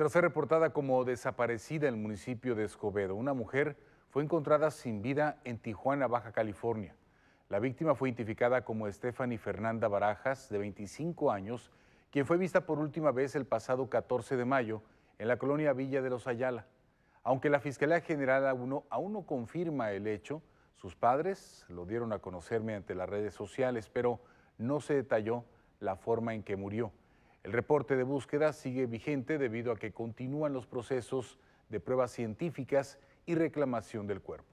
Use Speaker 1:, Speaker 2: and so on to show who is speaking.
Speaker 1: tras ser reportada como desaparecida en el municipio de Escobedo, una mujer fue encontrada sin vida en Tijuana, Baja California. La víctima fue identificada como Stephanie Fernanda Barajas, de 25 años, quien fue vista por última vez el pasado 14 de mayo en la colonia Villa de los Ayala. Aunque la Fiscalía General aún no, aún no confirma el hecho, sus padres lo dieron a conocer mediante las redes sociales, pero no se detalló la forma en que murió. El reporte de búsqueda sigue vigente debido a que continúan los procesos de pruebas científicas y reclamación del cuerpo.